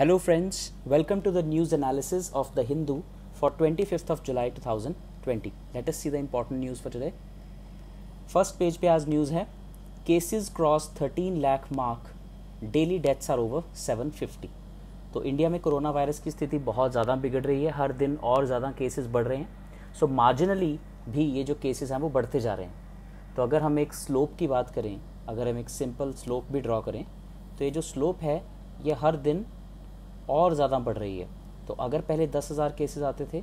Hello friends welcome to the news analysis of the Hindu for twenty fifth of July two thousand twenty let's see the important news for today first page पे आज news है cases cross thirteen lakh mark daily deaths are over seven fifty तो India में corona virus की स्थिति बहुत ज़्यादा बिगड़ रही है हर दिन और ज़्यादा केसेज बढ़ रहे हैं सो so, मार्जिनली भी ये जो केसेज हैं वो बढ़ते जा रहे हैं तो अगर हम एक स्लोप की बात करें अगर हम एक सिंपल स्लोप भी ड्रॉ करें तो ये जो स्लोप है ये हर दिन और ज़्यादा बढ़ रही है तो अगर पहले दस हज़ार केसेज आते थे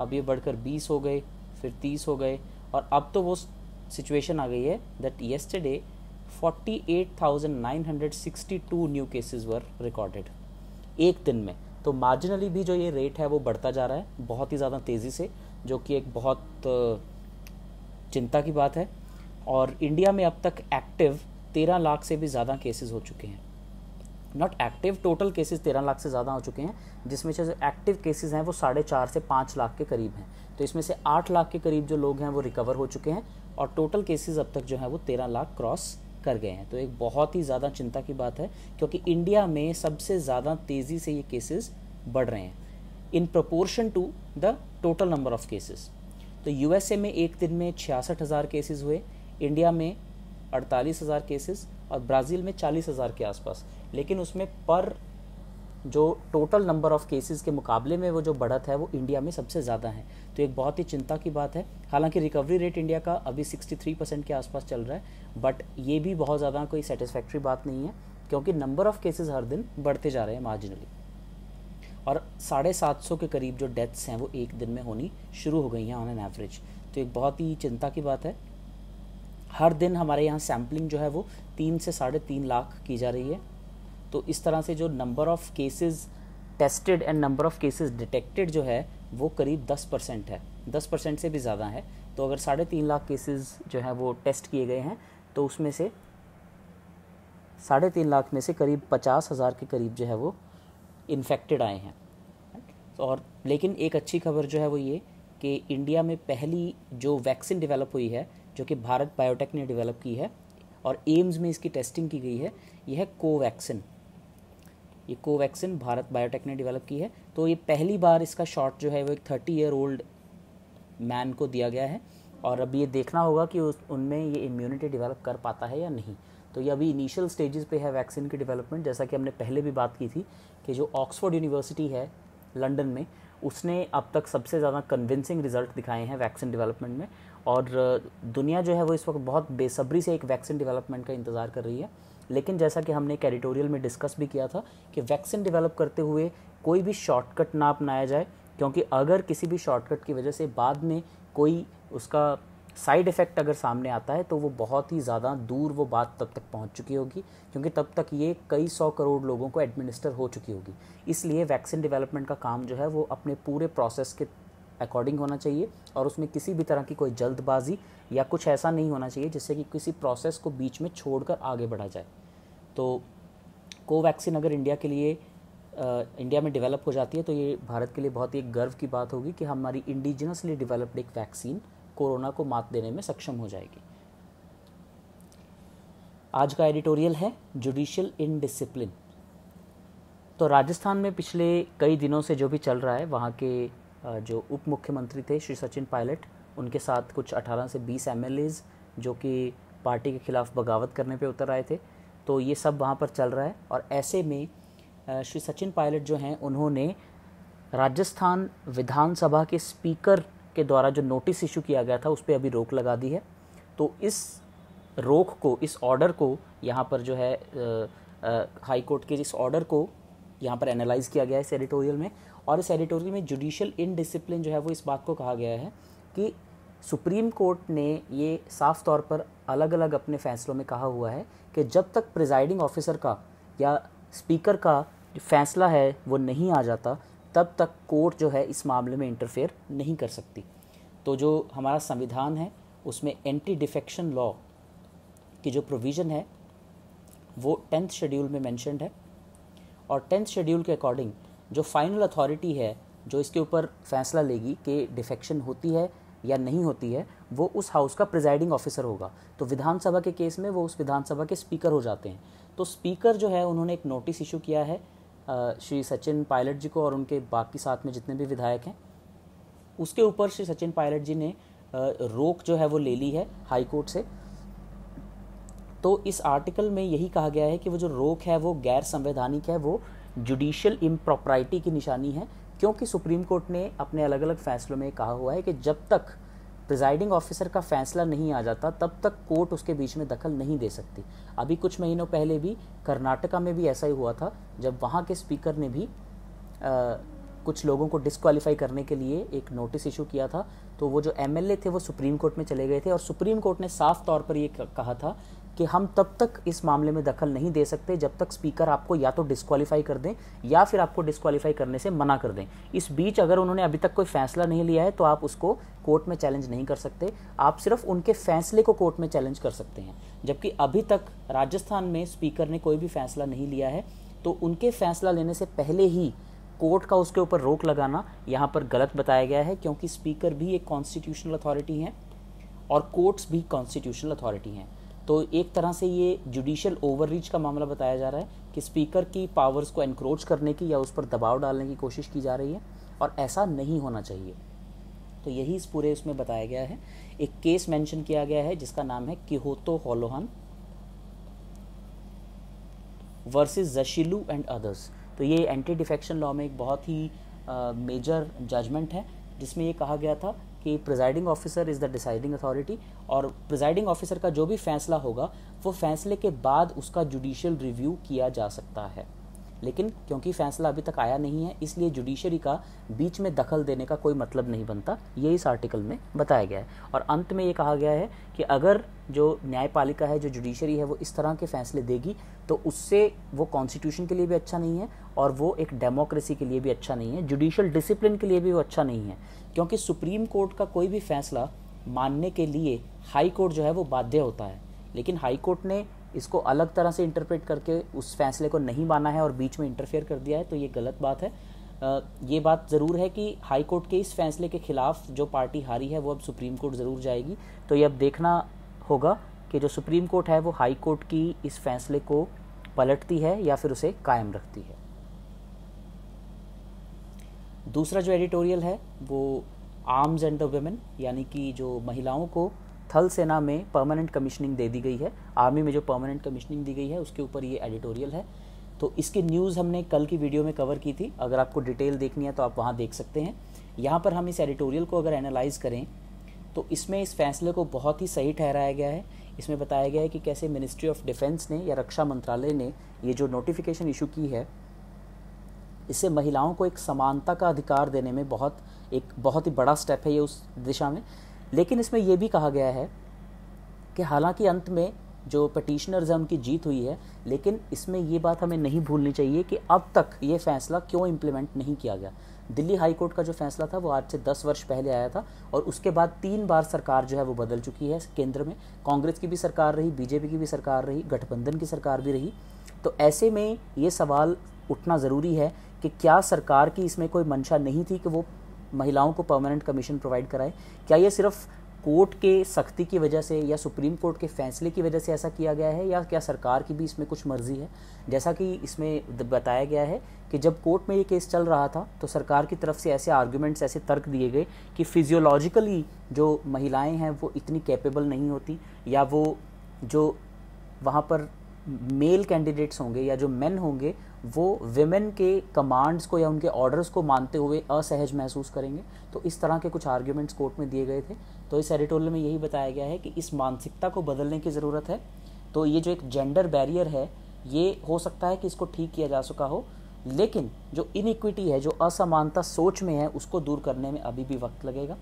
अब ये बढ़कर बीस हो गए फिर तीस हो गए और अब तो वो सिचुएशन आ गई है that yesterday two new cases were recorded एक दिन में तो मार्जिनली भी जो ये रेट है वो बढ़ता जा रहा है बहुत ही ज़्यादा तेज़ी से जो कि एक बहुत चिंता की बात है और इंडिया में अब तक एक्टिव तेरह लाख से भी ज़्यादा केसेस हो चुके हैं नॉट एक्टिव टोटल केसेस तेरह लाख से ज़्यादा हो चुके हैं जिसमें से जो एक्टिव केसेस हैं वो साढ़े चार से पाँच लाख के करीब हैं तो इसमें से आठ लाख के करीब जो लोग हैं वो रिकवर हो चुके हैं और टोटल केसेस अब तक जो है वो तेरह लाख क्रॉस कर गए हैं तो एक बहुत ही ज़्यादा चिंता की बात है क्योंकि इंडिया में सबसे ज़्यादा तेज़ी से ये केसेस बढ़ रहे हैं in proportion to the total number of cases तो यूएसए में एक दिन में छियासठ हज़ार केसेज हुए इंडिया में अड़तालीस हज़ार केसेस और ब्राज़ील में चालीस हज़ार के आसपास लेकिन उसमें पर जो टोटल नंबर ऑफ़ केसेस के मुकाबले में वो जो बढ़त है वो इंडिया में सबसे ज़्यादा है तो एक बहुत ही चिंता की बात है हालांकि रिकवरी रेट इंडिया का अभी 63 परसेंट के आसपास चल रहा है बट ये भी बहुत ज़्यादा कोई सेटिस्फैक्ट्री बात नहीं है क्योंकि नंबर ऑफ़ केसेस हर दिन बढ़ते जा रहे हैं मार्जिनली और साढ़े सात सौ के करीब जो डेथ्स हैं वो एक दिन में होनी शुरू हो गई हैं ऑन एन एवरेज तो एक बहुत ही चिंता की बात है हर दिन हमारे यहाँ सैम्पलिंग जो है वो तीन से साढ़े तीन लाख की जा रही है तो इस तरह से जो number of cases tested and number of cases detected जो है वो करीब दस परसेंट है दस परसेंट से भी ज़्यादा है तो अगर साढ़े तीन लाख केसेस जो है वो टेस्ट किए गए हैं तो उसमें से साढ़े तीन लाख में से करीब पचास हज़ार के करीब जो है वो इन्फेक्टेड आए हैं और लेकिन एक अच्छी खबर जो है वो ये कि इंडिया में पहली जो वैक्सीन डेवलप हुई है जो कि भारत बायोटेक ने डेवलप की है और एम्स में इसकी टेस्टिंग की गई है यह है कोवैक्सिन ये कोवैक्सिन भारत बायोटेक ने डेवलप की है तो ये पहली बार इसका शॉट जो है वो एक थर्टी ईयर ओल्ड मैन को दिया गया है और अब ये देखना होगा कि उस उनमें ये इम्यूनिटी डेवलप कर पाता है या नहीं तो ये अभी इनिशियल स्टेजेस पे है वैक्सीन की डेवलपमेंट जैसा कि हमने पहले भी बात की थी कि जो ऑक्सफोर्ड यूनिवर्सिटी है लंदन में उसने अब तक सबसे ज़्यादा कन्विंसिंग रिजल्ट दिखाए हैं वैक्सीन डेवलपमेंट में और दुनिया जो है वो इस वक्त बहुत बेसब्री से एक वैक्सीन डेवलपमेंट का इंतज़ार कर रही है लेकिन जैसा कि हमने कैरिटोरियल में डिस्कस भी किया था कि वैक्सीन डेवलप करते हुए कोई भी शॉर्टकट ना अपनाया जाए क्योंकि अगर किसी भी शॉर्टकट की वजह से बाद में कोई उसका साइड इफ़ेक्ट अगर सामने आता है तो वो बहुत ही ज़्यादा दूर वो बात तब तक पहुंच चुकी होगी क्योंकि तब तक ये कई सौ करोड़ लोगों को एडमिनिस्टर हो चुकी होगी इसलिए वैक्सीन डेवलपमेंट का काम जो है वो अपने पूरे प्रोसेस के अकॉर्डिंग होना चाहिए और उसमें किसी भी तरह की कोई जल्दबाजी या कुछ ऐसा नहीं होना चाहिए जिससे कि किसी प्रोसेस को बीच में छोड़कर आगे बढ़ा जाए तो कोवैक्सीन अगर इंडिया के लिए इंडिया में डेवलप हो जाती है तो ये भारत के लिए बहुत ही गर्व की बात होगी कि हमारी इंडिजिनसली डेवलप्ड एक वैक्सीन कोरोना को मात देने में सक्षम हो जाएगी आज का एडिटोरियल है जुडिशियल इनडिसिप्लिन तो राजस्थान में पिछले कई दिनों से जो भी चल रहा है वहाँ के जो उप मुख्यमंत्री थे श्री सचिन पायलट उनके साथ कुछ 18 से 20 एम जो कि पार्टी के खिलाफ बगावत करने पे उतर आए थे तो ये सब वहाँ पर चल रहा है और ऐसे में श्री सचिन पायलट जो हैं उन्होंने राजस्थान विधानसभा के स्पीकर के द्वारा जो नोटिस इशू किया गया था उस पर अभी रोक लगा दी है तो इस रोक को इस ऑर्डर को यहाँ पर जो है हाई कोर्ट के इस ऑर्डर को यहाँ पर एनालाइज़ किया गया है इस एडिटोरियल में और इस एडिटोरियल में जुडिशल इनडिसिप्लिन जो है वो इस बात को कहा गया है कि सुप्रीम कोर्ट ने ये साफ तौर पर अलग अलग अपने फैसलों में कहा हुआ है कि जब तक प्रिजाइडिंग ऑफिसर का या स्पीकर का फैसला है वो नहीं आ जाता तब तक कोर्ट जो है इस मामले में इंटरफेयर नहीं कर सकती तो जो हमारा संविधान है उसमें एंटी डिफेक्शन लॉ की जो प्रोविज़न है वो टेंथ शेड्यूल में मैंशनड है और टेंथ शेड्यूल के अकॉर्डिंग जो फाइनल अथॉरिटी है जो इसके ऊपर फैसला लेगी कि डिफेक्शन होती है या नहीं होती है वो उस हाउस का प्रिजाइडिंग ऑफिसर होगा तो विधानसभा के केस में वो उस विधानसभा के स्पीकर हो जाते हैं तो स्पीकर जो है उन्होंने एक नोटिस इशू किया है श्री सचिन पायलट जी को और उनके बाकी साथ में जितने भी विधायक हैं उसके ऊपर श्री सचिन पायलट जी ने रोक जो है वो ले ली है हाई कोर्ट से तो इस आर्टिकल में यही कहा गया है कि वो जो रोक है वो गैर संवैधानिक है वो जुडिशल इम्प्रॉपराइटी की निशानी है क्योंकि सुप्रीम कोर्ट ने अपने अलग अलग फैसलों में कहा हुआ है कि जब तक प्रिजाइडिंग ऑफिसर का फैसला नहीं आ जाता तब तक कोर्ट उसके बीच में दखल नहीं दे सकती अभी कुछ महीनों पहले भी कर्नाटका में भी ऐसा ही हुआ था जब वहाँ के स्पीकर ने भी आ, कुछ लोगों को डिसक्वालीफाई करने के लिए एक नोटिस इशू किया था तो वो जो एम थे वो सुप्रीम कोर्ट में चले गए थे और सुप्रीम कोर्ट ने साफ तौर पर ये कहा था कि हम तब तक इस मामले में दखल नहीं दे सकते जब तक स्पीकर आपको या तो डिस्कवालीफाई कर दें या फिर आपको डिस्कवालीफाई करने से मना कर दें इस बीच अगर उन्होंने अभी तक कोई फैसला नहीं लिया है तो आप उसको कोर्ट में चैलेंज नहीं कर सकते आप सिर्फ उनके फैसले को कोर्ट में चैलेंज कर सकते हैं जबकि अभी तक राजस्थान में स्पीकर ने कोई भी फैसला नहीं लिया है तो उनके फैसला लेने से पहले ही कोर्ट का उसके ऊपर रोक लगाना यहाँ पर गलत बताया गया है क्योंकि स्पीकर भी एक कॉन्स्टिट्यूशनल अथॉरिटी है और कोर्ट्स भी कॉन्स्टिट्यूशनल अथॉरिटी हैं तो एक तरह से ये जुडिशल ओवररीच का मामला बताया जा रहा है कि स्पीकर की पावर्स को एनक्रोच करने की या उस पर दबाव डालने की कोशिश की जा रही है और ऐसा नहीं होना चाहिए तो यही इस पूरे उसमें बताया गया है एक केस मेंशन किया गया है जिसका नाम है Kihoto Hollohan versus Zachillhu and others तो ये एंटी डिफेक्शन लॉ में एक बहुत ही मेजर uh, जजमेंट है जिसमें ये कहा गया था कि presiding officer is the deciding authority और प्रिजाइडिंग ऑफिसर का जो भी फैसला होगा वो फैसले के बाद उसका जुडिशल रिव्यू किया जा सकता है लेकिन क्योंकि फैसला अभी तक आया नहीं है इसलिए जुडिशरी का बीच में दखल देने का कोई मतलब नहीं बनता ये इस आर्टिकल में बताया गया है और अंत में ये कहा गया है कि अगर जो न्यायपालिका है जो जुडिशरी है वो इस तरह के फैसले देगी तो उससे वो कॉन्स्टिट्यूशन के लिए भी अच्छा नहीं है और वो एक डेमोक्रेसी के लिए भी अच्छा नहीं है जुडिशल डिसिप्लिन के लिए भी वो अच्छा नहीं है क्योंकि सुप्रीम कोर्ट का कोई भी फैसला मानने के लिए हाई कोर्ट जो है वो बाध्य होता है लेकिन हाई कोर्ट ने इसको अलग तरह से इंटरप्रेट करके उस फैसले को नहीं माना है और बीच में इंटरफेयर कर दिया है तो ये गलत बात है ये बात ज़रूर है कि हाई कोर्ट के इस फैसले के ख़िलाफ़ जो पार्टी हारी है वो अब सुप्रीम कोर्ट ज़रूर जाएगी तो ये अब देखना होगा कि जो सुप्रीम कोर्ट है वो हाई कोर्ट की इस फैसले को पलटती है या फिर उसे कायम रखती है दूसरा जो एडिटोरियल है वो आर्म्स एंड द वेमेन यानी कि जो महिलाओं को थल सेना में परमानेंट कमीशनिंग दे दी गई है आर्मी में जो परमानेंट कमीशनिंग दी गई है उसके ऊपर ये एडिटोरियल है तो इसकी न्यूज़ हमने कल की वीडियो में कवर की थी अगर आपको डिटेल देखनी है तो आप वहाँ देख सकते हैं यहाँ पर हम इस एडिटोरियल को अगर एनालाइज़ करें तो इसमें इस फैसले को बहुत ही सही ठहराया गया है इसमें बताया गया है कि कैसे मिनिस्ट्री ऑफ डिफेंस ने या रक्षा मंत्रालय ने ये जो नोटिफिकेशन इशू की है इससे महिलाओं को एक समानता का अधिकार देने में बहुत एक बहुत ही बड़ा स्टेप है ये उस दिशा में लेकिन इसमें यह भी कहा गया है कि हालांकि अंत में जो पटिशनर्स हैं उनकी जीत हुई है लेकिन इसमें ये बात हमें नहीं भूलनी चाहिए कि अब तक ये फैसला क्यों इम्प्लीमेंट नहीं किया गया दिल्ली हाई कोर्ट का जो फैसला था वो आज से दस वर्ष पहले आया था और उसके बाद तीन बार सरकार जो है वो बदल चुकी है केंद्र में कांग्रेस की भी सरकार रही बीजेपी की भी सरकार रही गठबंधन की सरकार भी रही तो ऐसे में ये सवाल उठना ज़रूरी है कि क्या सरकार की इसमें कोई मंशा नहीं थी कि वो महिलाओं को परमानेंट कमीशन प्रोवाइड कराए क्या ये सिर्फ कोर्ट के सख्ती की वजह से या सुप्रीम कोर्ट के फैसले की वजह से ऐसा किया गया है या क्या सरकार की भी इसमें कुछ मर्जी है जैसा कि इसमें बताया गया है कि जब कोर्ट में ये केस चल रहा था तो सरकार की तरफ से ऐसे आर्ग्यूमेंट्स ऐसे तर्क दिए गए कि फिजियोलॉजिकली जो महिलाएं हैं वो इतनी कैपेबल नहीं होती या वो जो वहाँ पर मेल कैंडिडेट्स होंगे या जो मेन होंगे वो विमेन के कमांड्स को या उनके ऑर्डर्स को मानते हुए असहज महसूस करेंगे तो इस तरह के कुछ आर्ग्यूमेंट्स कोर्ट में दिए गए थे तो इस एडिटोरियल में यही बताया गया है कि इस मानसिकता को बदलने की ज़रूरत है तो ये जो एक जेंडर बैरियर है ये हो सकता है कि इसको ठीक किया जा चुका हो लेकिन जो इनिक्विटी है जो असमानता सोच में है उसको दूर करने में अभी भी वक्त लगेगा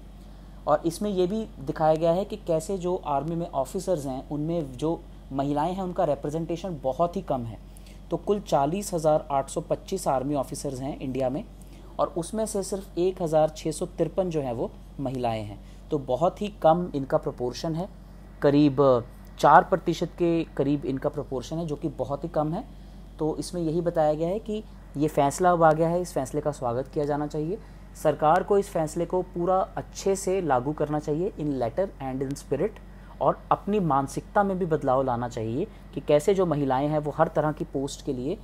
और इसमें यह भी दिखाया गया है कि कैसे जो आर्मी में ऑफिसर्स हैं उनमें जो महिलाएं हैं उनका रिप्रेजेंटेशन बहुत ही कम है तो कुल चालीस हज़ार आठ सौ पच्चीस आर्मी ऑफिसर्स हैं इंडिया में और उसमें से सिर्फ एक हज़ार छः सौ तिरपन जो हैं वो महिलाएं हैं तो बहुत ही कम इनका प्रपोर्शन है करीब चार प्रतिशत के करीब इनका प्रोपोर्शन है जो कि बहुत ही कम है तो इसमें यही बताया गया है कि ये फैसला अब आ गया है इस फैसले का स्वागत किया जाना चाहिए सरकार को इस फैसले को पूरा अच्छे से लागू करना चाहिए in letter and in spirit और अपनी मानसिकता में भी बदलाव लाना चाहिए कि कैसे जो महिलाएं हैं वो हर तरह की पोस्ट के लिए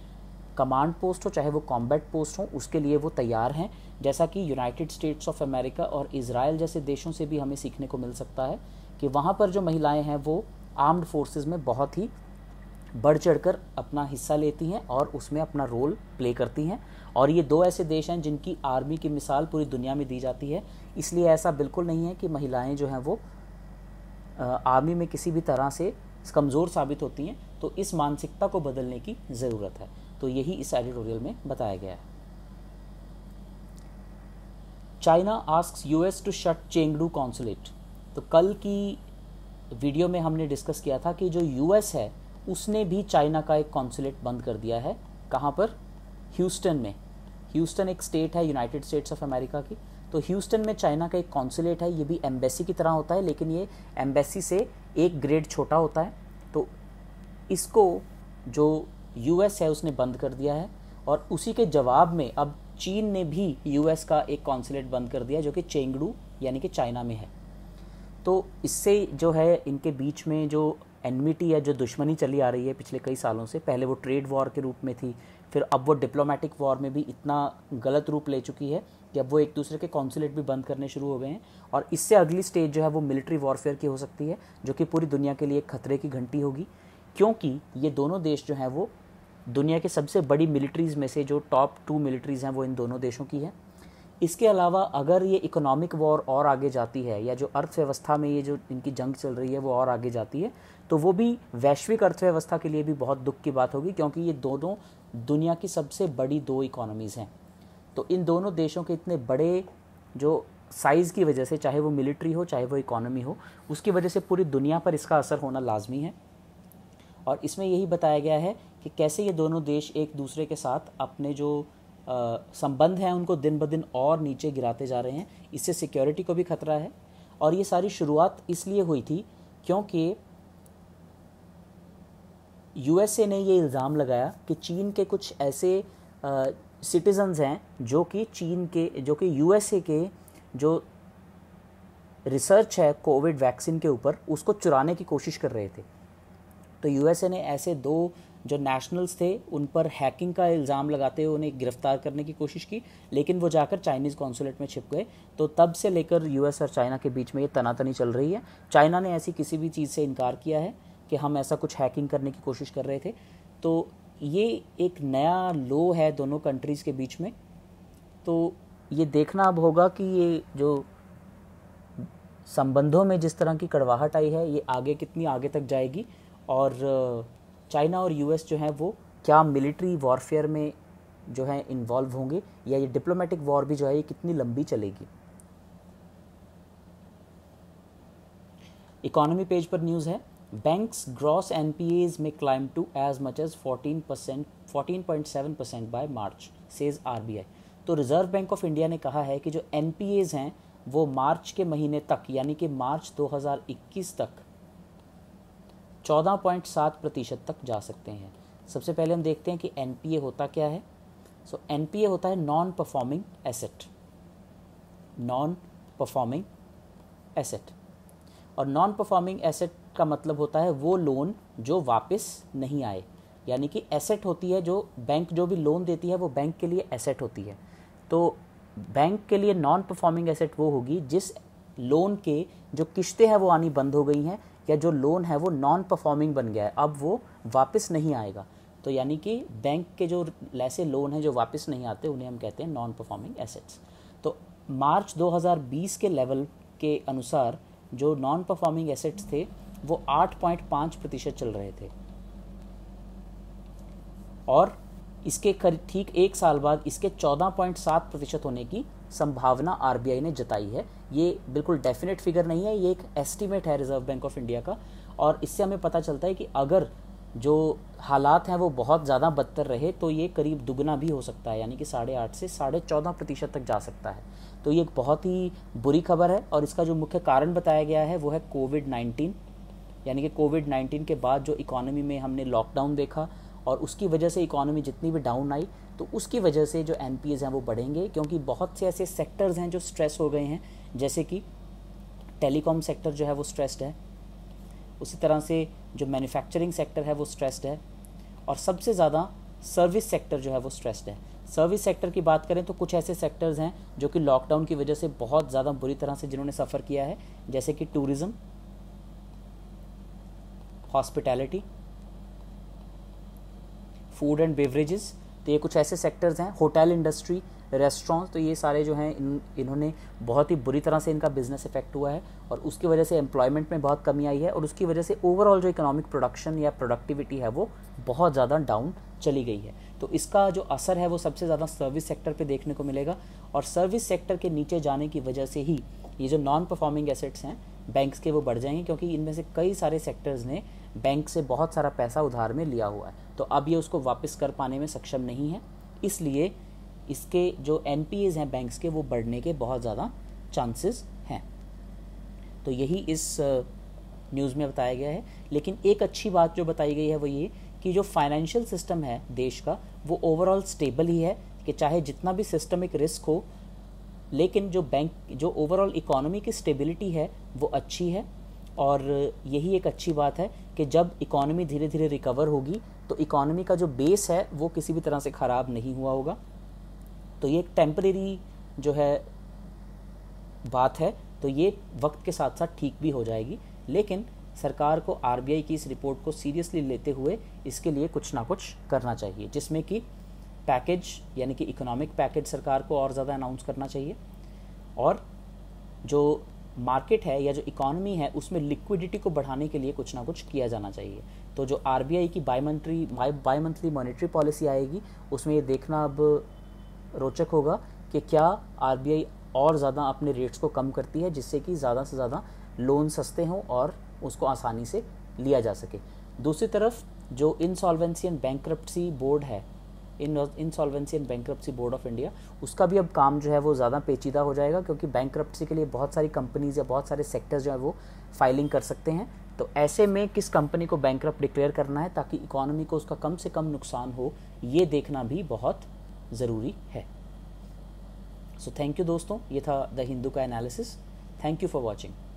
कमांड पोस्ट हो चाहे वो कॉम्बैट पोस्ट हो उसके लिए वो तैयार हैं जैसा कि यूनाइटेड स्टेट्स ऑफ अमेरिका और इसराइल जैसे देशों से भी हमें सीखने को मिल सकता है कि वहाँ पर जो महिलाएं हैं वो आर्म्ड फोर्सेस में बहुत ही बढ़ चढ़ कर अपना हिस्सा लेती हैं और उसमें अपना रोल प्ले करती हैं और ये दो ऐसे देश हैं जिनकी आर्मी की मिसाल पूरी दुनिया में दी जाती है इसलिए ऐसा बिल्कुल नहीं है कि महिलाएं जो हैं वो आर्मी में किसी भी तरह से कमज़ोर साबित होती हैं तो इस मानसिकता को बदलने की ज़रूरत है तो यही इस एडिटोरियल में बताया गया है China asks US to shut Chengdu consulate तो कल की वीडियो में हमने डिस्कस किया था कि जो यूएस है उसने भी चाइना का एक कॉन्सुलेट बंद कर दिया है कहाँ पर ह्यूस्टन में ह्यूस्टन एक स्टेट है यूनाइटेड स्टेट्स ऑफ अमेरिका की तो ह्यूस्टन में चाइना का एक कॉन्सुलेट है ये भी एम्बेसी की तरह होता है लेकिन ये एम्बेसी से एक ग्रेड छोटा होता है तो इसको जो यूएस है उसने बंद कर दिया है और उसी के जवाब में अब चीन ने भी यूएस का एक कॉन्सुलेट बंद कर दिया जो कि चेंगडू यानी कि चाइना में है तो इससे जो है इनके बीच में जो एनमिटी या जो दुश्मनी चली आ रही है पिछले कई सालों से पहले वो ट्रेड वॉर के रूप में थी फिर अब वो डिप्लोमेटिक वॉर में भी इतना गलत रूप ले चुकी है कि अब वो एक दूसरे के कॉन्सुलेट भी बंद करने शुरू हो गए हैं और इससे अगली स्टेज जो है वो मिलिट्री वॉरफेयर की हो सकती है जो कि पूरी दुनिया के लिए एक खतरे की घंटी होगी क्योंकि ये दोनों देश जो हैं वो दुनिया के सबसे बड़ी मिलिट्रीज़ में से जो टॉप टू मिलिट्रीज़ हैं वो इन दोनों देशों की है इसके अलावा अगर ये इकोनॉमिक वॉर और आगे जाती है या जो अर्थव्यवस्था में ये जो इनकी जंग चल रही है वो और आगे जाती है तो वो भी वैश्विक अर्थव्यवस्था के लिए भी बहुत दुख की बात होगी क्योंकि ये दोनों दुनिया की सबसे बड़ी दो इकोनॉमीज़ हैं तो इन दोनों देशों के इतने बड़े जो साइज़ की वजह से चाहे वो मिलिट्री हो चाहे वो इकोनॉमी हो उसकी वजह से पूरी दुनिया पर इसका असर होना लाजमी है और इसमें यही बताया गया है कि कैसे ये दोनों देश एक दूसरे के साथ अपने जो संबंध हैं उनको दिन ब दिन और नीचे गिराते जा रहे हैं इससे सिक्योरिटी को भी खतरा है और ये सारी शुरुआत इसलिए हुई थी क्योंकि यूएसए ने ये इल्ज़ाम लगाया कि चीन के कुछ ऐसे सिटीजन्स हैं जो कि चीन के जो कि यूएसए के जो रिसर्च है कोविड वैक्सीन के ऊपर उसको चुराने की कोशिश कर रहे थे तो यूएसए ने ऐसे दो जो नेशनल्स थे उन पर हैकिंग का इल्ज़ाम लगाते हुए उन्हें गिरफ्तार करने की कोशिश की लेकिन वो जाकर चाइनीज़ कॉन्सुलेट में छिप गए तो तब से लेकर यूएस और चाइना के बीच में ये तनातनी चल रही है चाइना ने ऐसी किसी भी चीज़ से इनकार किया है कि हम ऐसा कुछ हैकिंग करने की कोशिश कर रहे थे तो ये एक नया लो है दोनों कंट्रीज़ के बीच में तो ये देखना अब होगा कि ये जो संबंधों में जिस तरह की कड़वाहट आई है ये आगे कितनी आगे तक जाएगी और चाइना और यूएस जो है वो क्या मिलिट्री वॉरफेयर में जो है इन्वॉल्व होंगे या ये डिप्लोमेटिक वॉर भी जो है ये कितनी लंबी चलेगी इकोनॉमी पेज पर न्यूज़ है Banks' gross NPAs may climb to as much as 14%, 14.7% by March, says RBI. तो रिजर्व बैंक ऑफ इंडिया ने कहा है कि जो एन हैं वो मार्च के महीने तक यानी कि मार्च 2021 तक 14.7 प्रतिशत तक जा सकते हैं सबसे पहले हम देखते हैं कि एन होता क्या है सो पी एन होता है non performing asset non performing asset और नॉन परफॉर्मिंग एसेट का मतलब होता है वो लोन जो वापस नहीं आए यानी कि एसेट होती है जो बैंक जो भी लोन देती है वो बैंक के लिए एसेट होती है तो बैंक के लिए नॉन परफॉर्मिंग एसेट वो होगी जिस लोन के जो किश्तें हैं वो आनी बंद हो गई हैं या जो लोन है वो नॉन परफॉर्मिंग बन गया है अब वो वापस नहीं आएगा तो यानी कि बैंक के जो ऐसे लोन हैं जो वापस नहीं आते उन्हें हम कहते हैं नॉन परफॉर्मिंग एसेट्स तो मार्च 2020 के लेवल के अनुसार जो नॉन परफॉर्मिंग एसेट्स थे वो 8.5 प्रतिशत चल रहे थे और इसके करीब ठीक एक साल बाद इसके 14.7 प्रतिशत होने की संभावना आरबीआई ने जताई है ये बिल्कुल डेफिनेट फिगर नहीं है ये एक एस्टिमेट है रिजर्व बैंक ऑफ इंडिया का और इससे हमें पता चलता है कि अगर जो हालात हैं वो बहुत ज़्यादा बदतर रहे तो ये करीब दुगना भी हो सकता है यानी कि साढ़े आठ से साढ़े चौदह प्रतिशत तक जा सकता है तो ये एक बहुत ही बुरी खबर है और इसका जो मुख्य कारण बताया गया है वो है कोविड नाइन्टीन यानी कि कोविड नाइन्टीन के बाद जो इकोनॉमी में हमने लॉकडाउन देखा और उसकी वजह से इकोनॉमी जितनी भी डाउन आई तो उसकी वजह से जो एन हैं वो बढ़ेंगे क्योंकि बहुत से ऐसे सेक्टर्स हैं जो स्ट्रेस हो गए हैं जैसे कि टेलीकॉम सेक्टर जो है वो स्ट्रेस्ड है उसी तरह से जो मैन्युफैक्चरिंग सेक्टर है वो स्ट्रेस्ड है और सबसे ज़्यादा सर्विस सेक्टर जो है वो स्ट्रेस्ड है सर्विस सेक्टर की बात करें तो कुछ ऐसे सेक्टर्स हैं जो कि लॉकडाउन की वजह से बहुत ज़्यादा बुरी तरह से जिन्होंने सफ़र किया है जैसे कि tourism hospitality food and beverages तो ये कुछ ऐसे सेक्टर्स हैं होटल इंडस्ट्री रेस्टोरेंट तो ये सारे जो हैं इन इन्होंने बहुत ही बुरी तरह से इनका बिजनेस इफेक्ट हुआ है और उसकी वजह से एम्प्लॉयमेंट में बहुत कमी आई है और उसकी वजह से ओवरऑल जो इकोनॉमिक प्रोडक्शन या प्रोडक्टिविटी है वो बहुत ज़्यादा डाउन चली गई है तो इसका जो असर है वो सबसे ज़्यादा सर्विस सेक्टर पर देखने को मिलेगा और सर्विस सेक्टर के नीचे जाने की वजह से ही ये जो नॉन परफॉर्मिंग एसेट्स हैं बैंक्स के वो बढ़ जाएंगे क्योंकि इनमें से कई सारे सेक्टर्स ने बैंक से बहुत सारा पैसा उधार में लिया हुआ है तो अब ये उसको वापस कर पाने में सक्षम नहीं है इसलिए इसके जो एन हैं बैंक्स के वो बढ़ने के बहुत ज़्यादा चांसेस हैं तो यही इस न्यूज़ में बताया गया है लेकिन एक अच्छी बात जो बताई गई है वो ये कि जो फाइनेंशियल सिस्टम है देश का वो ओवरऑल स्टेबल ही है कि चाहे जितना भी सिस्टमिक रिस्क हो लेकिन जो बैंक जो ओवरऑल इकोनॉमी की स्टेबिलिटी है वो अच्छी है और यही एक अच्छी बात है कि जब इकॉनमी धीरे धीरे रिकवर होगी तो इकॉनमी का जो बेस है वो किसी भी तरह से ख़राब नहीं हुआ होगा तो ये एक टेम्परेरी जो है बात है तो ये वक्त के साथ साथ ठीक भी हो जाएगी लेकिन सरकार को आर की इस रिपोर्ट को सीरियसली लेते हुए इसके लिए कुछ ना कुछ करना चाहिए जिसमें कि पैकेज यानी कि इकोनॉमिक पैकेज सरकार को और ज़्यादा अनाउंस करना चाहिए और जो मार्केट है या जो इकोनॉमी है उसमें लिक्विडिटी को बढ़ाने के लिए कुछ ना कुछ किया जाना चाहिए तो जो आर की bimonthly bimonthly monetary policy आएगी उसमें ये देखना अब रोचक होगा कि क्या आर और ज़्यादा अपने रेट्स को कम करती है जिससे कि ज़्यादा से ज़्यादा लोन सस्ते हों और उसको आसानी से लिया जा सके दूसरी तरफ जो इंसॉल्वेंसी एंड बैंक बोर्ड है insolvency and bankruptcy board of India उसका भी अब काम जो है वो ज़्यादा पेचीदा हो जाएगा क्योंकि बैंक्रप्सी के लिए बहुत सारी कंपनीज या बहुत सारे सेक्टर्स जो है वो फाइलिंग कर सकते हैं तो ऐसे में किस कंपनी को क्रप्ट डिक्लेयर करना है ताकि इकोनॉमी को उसका कम से कम नुकसान हो ये देखना भी बहुत ज़रूरी है सो थैंक यू दोस्तों ये था द हिंदू का analysis thank you for watching